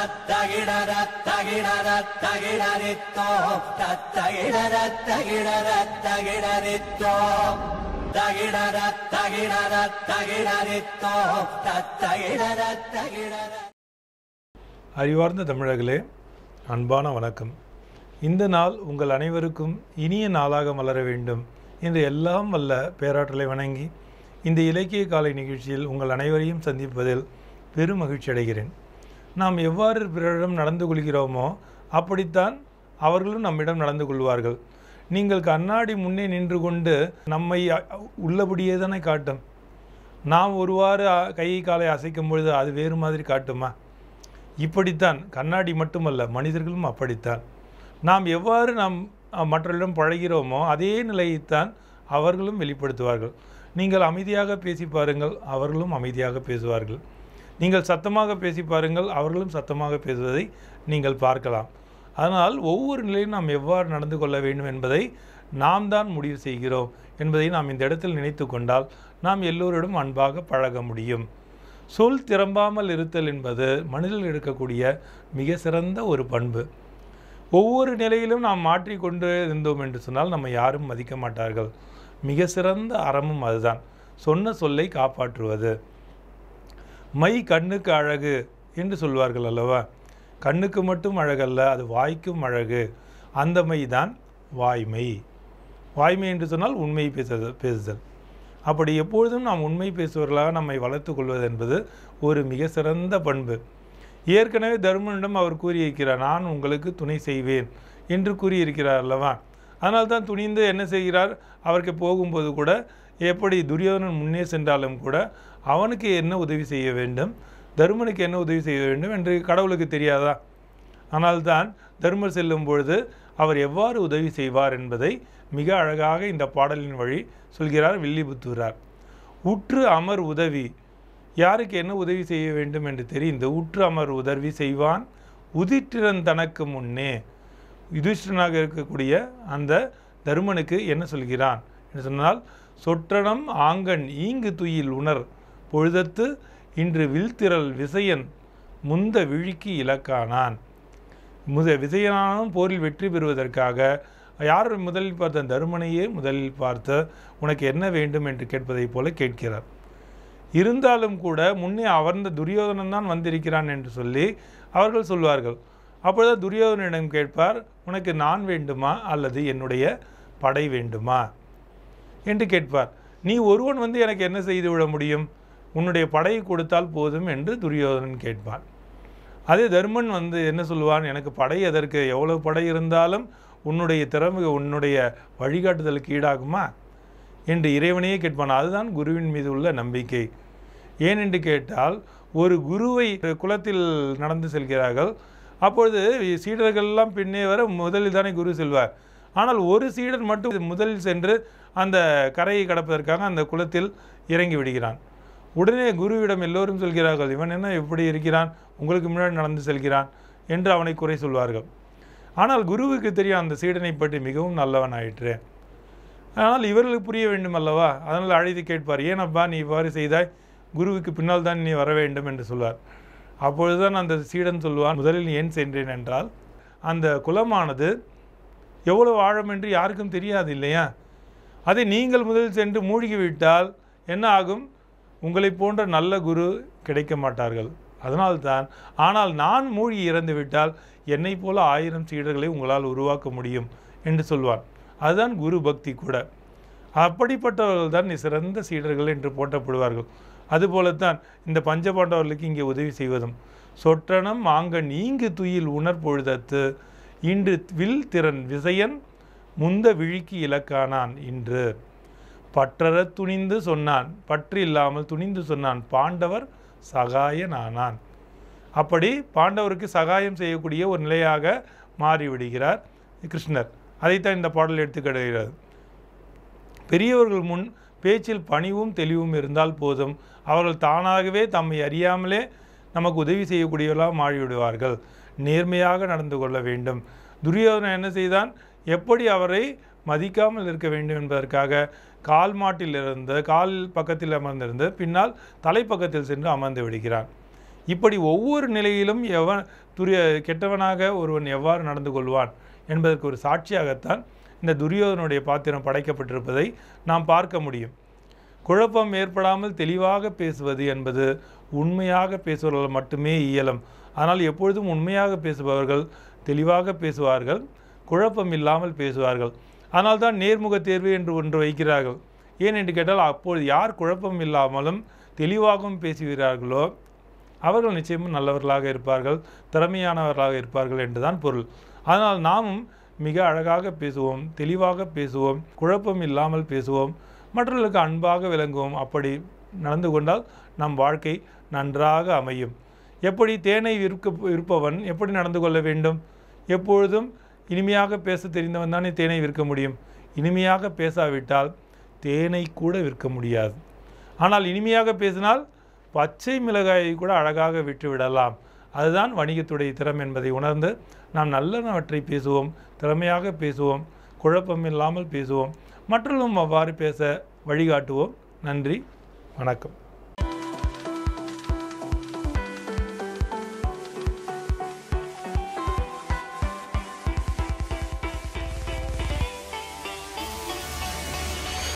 அறிவார்ந்த தமிழர்களே அன்பான வணக்கம் இந்த நாள் உங்கள் அனைவருக்கும் இனிய நாளாக மலர வேண்டும் என்று எல்லாம் வல்ல பேராற்றலை வணங்கி இந்த இலக்கிய காலை நிகழ்ச்சியில் உங்கள் அனைவரையும் சந்திப்பதில் பெரும் மகிழ்ச்சி அடைகிறேன் நாம் எவ்வாறு பிறரிடம் நடந்து கொள்கிறோமோ அப்படித்தான் அவர்களும் நம்மிடம் நடந்து கொள்வார்கள் நீங்கள் கண்ணாடி முன்னே நின்று கொண்டு நம்மை உள்ளபடியே தானே காட்டும் நாம் ஒருவாறு கையை காலை அசைக்கும் பொழுது அது வேறு மாதிரி காட்டுமா இப்படித்தான் கண்ணாடி மட்டுமல்ல மனிதர்களும் அப்படித்தான் நாம் எவ்வாறு நாம் மற்றவர்களிடம் பழகிறோமோ அதே நிலையைத்தான் அவர்களும் வெளிப்படுத்துவார்கள் நீங்கள் அமைதியாக பேசி பாருங்கள் அவர்களும் அமைதியாக பேசுவார்கள் நீங்கள் சத்தமாக பேசி பாருங்கள் அவர்களும் சத்தமாக பேசுவதை நீங்கள் பார்க்கலாம் அதனால் ஒவ்வொரு நிலையும் நாம் எவ்வாறு நடந்து கொள்ள வேண்டும் என்பதை நாம் தான் முடிவு செய்கிறோம் என்பதை நாம் இந்த இடத்தில் நினைத்து கொண்டால் நாம் எல்லோரிடம் அன்பாக பழக முடியும் சொல் திறம்பாமல் இருத்தல் என்பது மனிதர்கள் எடுக்கக்கூடிய மிக சிறந்த ஒரு பண்பு ஒவ்வொரு நிலையிலும் நாம் மாற்றிக்கொண்டு இருந்தோம் என்று சொன்னால் நம்ம யாரும் மதிக்க மாட்டார்கள் மிக சிறந்த அறமும் அதுதான் சொன்ன சொல்லை காப்பாற்றுவது மை கண்ணுக்கு அழகு என்று சொல்வார்கள் அல்லவா கண்ணுக்கு மட்டும் அழகல்ல அது வாய்க்கும் அழகு அந்த மை தான் வாய்மை வாய்மை என்று சொன்னால் உண்மை பேசுதல் பேசுதல் அப்படி எப்பொழுதும் நாம் உண்மை பேசுவர்களாக நம்மை வளர்த்து கொள்வது என்பது ஒரு மிக சிறந்த பண்பு ஏற்கனவே தர்மனிடம் அவர் கூறியிருக்கிறார் நான் உங்களுக்கு துணை செய்வேன் என்று கூறியிருக்கிறார் அல்லவா அதனால்தான் துணிந்து என்ன செய்கிறார் அவருக்கு போகும்போது கூட எப்படி துரியோதனன் முன்னே சென்றாலும் கூட அவனுக்கு என்ன உதவி செய்ய வேண்டும் தருமனுக்கு என்ன உதவி செய்ய வேண்டும் என்று கடவுளுக்கு தெரியாதா ஆனால் தான் தர்மர் செல்லும் பொழுது அவர் எவ்வாறு உதவி செய்வார் என்பதை மிக அழகாக இந்த பாடலின் வழி சொல்கிறார் வில்லிபுத்தூரார் உற்று அமர் உதவி யாருக்கு என்ன உதவி செய்ய வேண்டும் என்று தெரிந்து உற்று அமர் உதவி செய்வான் உதிற்றிறன் தனக்கு முன்னே யுதிஷ்டனாக இருக்கக்கூடிய அந்த தருமனுக்கு என்ன சொல்கிறான் என்று சொன்னால் சொற்றனம் ஆங்கன் ஈங்கு துயில் உணர் பொழுதத்து இன்று வில்திரல் விசையன் முந்த விழிக்கு இலக்கானான் முத விசயனானும் போரில் வெற்றி பெறுவதற்காக யார் முதலில் பார்த்த தருமனையே முதலில் பார்த்து உனக்கு என்ன வேண்டும் என்று கேட்பதைப் போல கேட்கிறார் இருந்தாலும் கூட முன்னே அவர்ந்த துரியோதனன் தான் வந்திருக்கிறான் என்று சொல்லி அவர்கள் சொல்வார்கள் அப்பொழுது துரியோதனிடம் கேட்பார் உனக்கு நான் வேண்டுமா அல்லது என்னுடைய படை வேண்டுமா என்று கேட்பார் நீ ஒருவன் வந்து எனக்கு என்ன செய்து விட முடியும் உன்னுடைய படையை கொடுத்தால் போதும் என்று துரியோதனன் கேட்பான் அதே தர்மன் வந்து என்ன சொல்லுவான் எனக்கு படை அதற்கு எவ்வளவு படை இருந்தாலும் உன்னுடைய திறமை உன்னுடைய வழிகாட்டுதலுக்கு ஈடாகுமா என்று இறைவனையே கேட்பான் அதுதான் குருவின் மீது உள்ள நம்பிக்கை ஏன் என்று கேட்டால் ஒரு குருவை குலத்தில் நடந்து செல்கிறார்கள் அப்பொழுது சீடர்கள்லாம் பின்னே வர முதலில் தானே குரு செல்வார் ஆனால் ஒரு சீடர் மட்டும் முதலில் சென்று அந்த கரையை கடப்பதற்காக அந்த குளத்தில் இறங்கி விடுகிறான் உடனே குருவிடம் எல்லோரும் சொல்கிறார்கள் இவன் என்ன இப்படி இருக்கிறான் உங்களுக்கு முன்னாடி நடந்து செல்கிறான் என்று அவனை குறை சொல்வார்கள் ஆனால் குருவுக்கு தெரியும் அந்த சீடனை பற்றி மிகவும் நல்லவன் ஆயிற்று ஆனால் இவர்களுக்கு புரிய வேண்டும் அல்லவா அதனால் அழைத்து கேட்பார் ஏனப்பா நீ இவ்வாறு செய்தாய் குருவுக்கு பின்னால் தான் நீ வர வேண்டும் என்று சொல்வார் அப்பொழுதுதான் அந்த சீடன் சொல்வான் முதலில் ஏன் சென்றேன் என்றால் அந்த குலமானது எவ்வளவு ஆழம் என்று யாருக்கும் தெரியாது இல்லையா அதை நீங்கள் முதலில் சென்று மூழ்கிவிட்டால் என்ன ஆகும் உங்களை போன்ற நல்ல குரு கிடைக்க மாட்டார்கள் அதனால்தான் ஆனால் நான் மூழ்கி இறந்துவிட்டால் என்னை போல ஆயிரம் சீடர்களை உங்களால் உருவாக்க முடியும் என்று சொல்வார் அதுதான் குரு பக்தி கூட அப்படிப்பட்டவர்கள் தான் சிறந்த சீடர்கள் என்று போட்டப்படுவார்கள் அதுபோலத்தான் இந்த பஞ்சபாண்டவர்களுக்கு இங்கே உதவி செய்வதும் சொற்றனம் மாங்க நீங்கு துயில் உணர்பொழுதத்து இன்று வில் திறன் விசயன் முந்த விழிக்கு இலக்கானான் இன்று பற்றற துணிந்து சொன்னான் பற்று இல்லாமல் துணிந்து சொன்னான் பாண்டவர் சகாயனானான் அப்படி பாண்டவருக்கு சகாயம் செய்யக்கூடிய ஒரு நிலையாக மாறிவிடுகிறார் கிருஷ்ணர் அதைத்தான் இந்த பாடல் எடுத்துக்கிடுகிறது பெரியவர்கள் முன் பேச்சில் பணிவும் தெளிவும் இருந்தால் போதும் அவர்கள் தானாகவே தம்மை அறியாமலே நமக்கு உதவி செய்யக்கூடியவர்களாக மாறிவிடுவார்கள் நேர்மையாக நடந்து கொள்ள வேண்டும் துரியோதனன் என்ன செய்தான் எப்படி அவரை மதிக்காமல் இருக்க வேண்டும் என்பதற்காக கால் மாட்டில் இருந்து கால் பக்கத்தில் அமர்ந்திருந்து பின்னால் தலைப்பக்கத்தில் சென்று அமர்ந்து விடுகிறான் இப்படி ஒவ்வொரு நிலையிலும் எவன் துரிய கெட்டவனாக ஒருவன் எவ்வாறு நடந்து கொள்வான் என்பதற்கு ஒரு சாட்சியாகத்தான் இந்த துரியோதனுடைய பாத்திரம் படைக்கப்பட்டிருப்பதை நாம் பார்க்க முடியும் குழப்பம் ஏற்படாமல் தெளிவாக பேசுவது என்பது உண்மையாக பேசுவதால் மட்டுமே இயலும் ஆனால் எப்பொழுதும் உண்மையாக பேசுபவர்கள் தெளிவாக பேசுவார்கள் குழப்பம் இல்லாமல் பேசுவார்கள் ஆனால் தான் நேர்முக தேர்வு என்று ஒன்று வைக்கிறார்கள் ஏன் என்று கேட்டால் அப்போது யார் குழப்பம் இல்லாமலும் தெளிவாகவும் பேசுகிறார்களோ அவர்கள் நிச்சயமும் நல்லவர்களாக இருப்பார்கள் திறமையானவர்களாக இருப்பார்கள் என்றுதான் பொருள் அதனால் நாமும் மிக அழகாக பேசுவோம் தெளிவாக பேசுவோம் குழப்பம் இல்லாமல் பேசுவோம் மற்றவர்களுக்கு அன்பாக விளங்குவோம் அப்படி நடந்து கொண்டால் நம் வாழ்க்கை நன்றாக அமையும் எப்படி தேனை விற்க விற்பவன் எப்படி நடந்து கொள்ள வேண்டும் எப்பொழுதும் இனிமையாக பேச தெரிந்தவன் தானே தேனை விற்க முடியும் இனிமையாக பேசாவிட்டால் தேனை கூட விற்க முடியாது ஆனால் இனிமையாக பேசினால் பச்சை மிளகாயை கூட அழகாக விட்டு விடலாம் அதுதான் வணிகத்துடைய திறம் என்பதை உணர்ந்து நாம் நல்லனவற்றை பேசுவோம் திறமையாக பேசுவோம் குழப்பம் இல்லாமல் பேசுவோம் மற்றொருவரும் அவ்வாறு பேச வழிகாட்டுவோம் நன்றி வணக்கம்